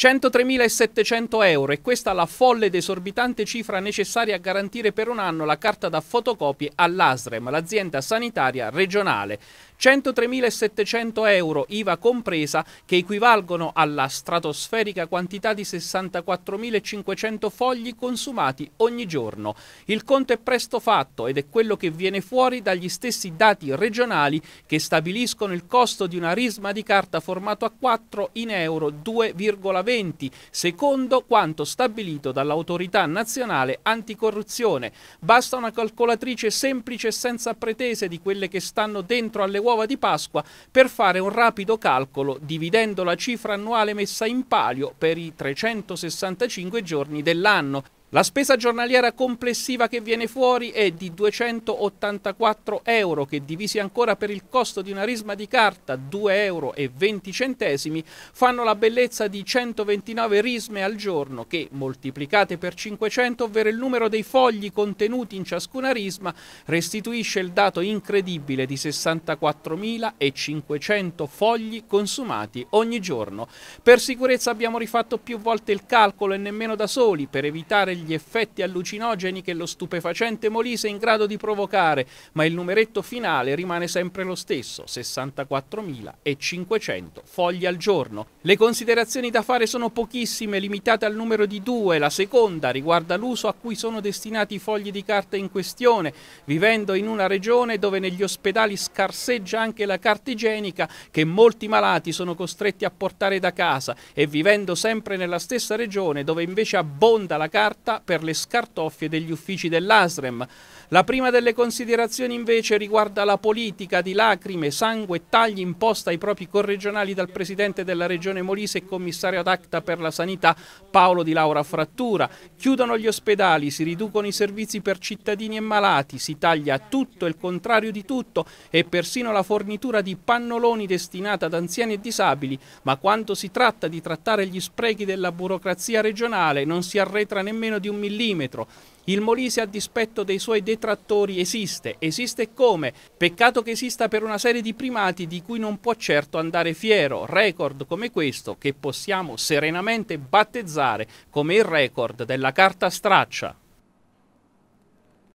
103.700 euro e questa la folle ed esorbitante cifra necessaria a garantire per un anno la carta da fotocopie all'ASREM, l'azienda sanitaria regionale. 103.700 euro IVA compresa che equivalgono alla stratosferica quantità di 64.500 fogli consumati ogni giorno. Il conto è presto fatto ed è quello che viene fuori dagli stessi dati regionali che stabiliscono il costo di una risma di carta formato A4 in euro 2,20 20, secondo quanto stabilito dall'autorità nazionale anticorruzione. Basta una calcolatrice semplice e senza pretese di quelle che stanno dentro alle uova di Pasqua per fare un rapido calcolo dividendo la cifra annuale messa in palio per i 365 giorni dell'anno. La spesa giornaliera complessiva che viene fuori è di 284 euro, che divisi ancora per il costo di una risma di carta, 2,20 euro, fanno la bellezza di 129 risme al giorno, che moltiplicate per 500, ovvero il numero dei fogli contenuti in ciascuna risma, restituisce il dato incredibile di 64.500 fogli consumati ogni giorno. Per sicurezza abbiamo rifatto più volte il calcolo e nemmeno da soli, per evitare gli degli effetti allucinogeni che lo stupefacente Molise è in grado di provocare, ma il numeretto finale rimane sempre lo stesso, 64.500 fogli al giorno. Le considerazioni da fare sono pochissime, limitate al numero di due, la seconda riguarda l'uso a cui sono destinati i fogli di carta in questione, vivendo in una regione dove negli ospedali scarseggia anche la carta igienica che molti malati sono costretti a portare da casa e vivendo sempre nella stessa regione dove invece abbonda la carta per le scartoffie degli uffici dell'ASREM. La prima delle considerazioni invece riguarda la politica di lacrime, sangue e tagli imposta ai propri corregionali dal presidente della regione Molise e commissario ad acta per la sanità Paolo Di Laura Frattura. Chiudono gli ospedali, si riducono i servizi per cittadini e malati, si taglia tutto il contrario di tutto e persino la fornitura di pannoloni destinata ad anziani e disabili, ma quando si tratta di trattare gli sprechi della burocrazia regionale non si arretra nemmeno di un millimetro. Il Molise, a dispetto dei suoi detrattori, esiste. Esiste come? Peccato che esista per una serie di primati di cui non può certo andare fiero. Record come questo, che possiamo serenamente battezzare come il record della carta straccia.